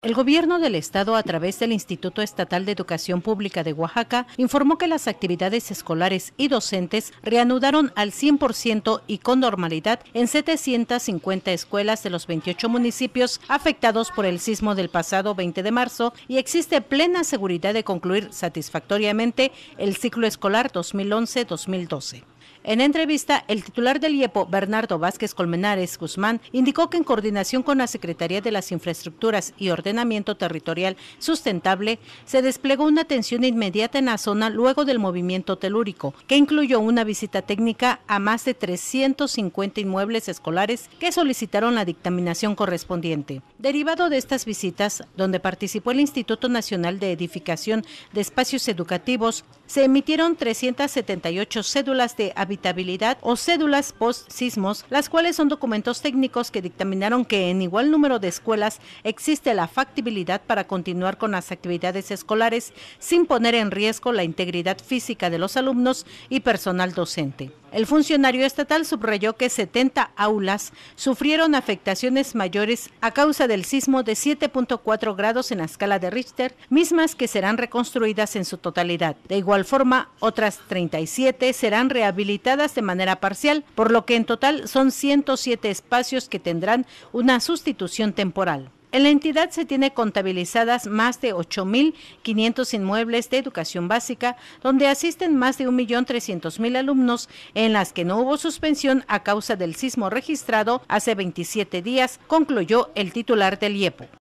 El gobierno del estado a través del Instituto Estatal de Educación Pública de Oaxaca informó que las actividades escolares y docentes reanudaron al 100% y con normalidad en 750 escuelas de los 28 municipios afectados por el sismo del pasado 20 de marzo y existe plena seguridad de concluir satisfactoriamente el ciclo escolar 2011-2012. En entrevista, el titular del IEPO, Bernardo Vázquez Colmenares Guzmán, indicó que en coordinación con la Secretaría de las Infraestructuras y Ordenamiento Territorial Sustentable, se desplegó una atención inmediata en la zona luego del movimiento telúrico, que incluyó una visita técnica a más de 350 inmuebles escolares que solicitaron la dictaminación correspondiente. Derivado de estas visitas, donde participó el Instituto Nacional de Edificación de Espacios Educativos, se emitieron 378 cédulas de habitabilidad o cédulas post sismos, las cuales son documentos técnicos que dictaminaron que en igual número de escuelas existe la factibilidad para continuar con las actividades escolares sin poner en riesgo la integridad física de los alumnos y personal docente. El funcionario estatal subrayó que 70 aulas sufrieron afectaciones mayores a causa del sismo de 7.4 grados en la escala de Richter, mismas que serán reconstruidas en su totalidad. De igual forma, otras 37 serán rehabilitadas de manera parcial, por lo que en total son 107 espacios que tendrán una sustitución temporal. En la entidad se tiene contabilizadas más de 8.500 inmuebles de educación básica, donde asisten más de 1.300.000 alumnos, en las que no hubo suspensión a causa del sismo registrado hace 27 días, concluyó el titular del IEPO.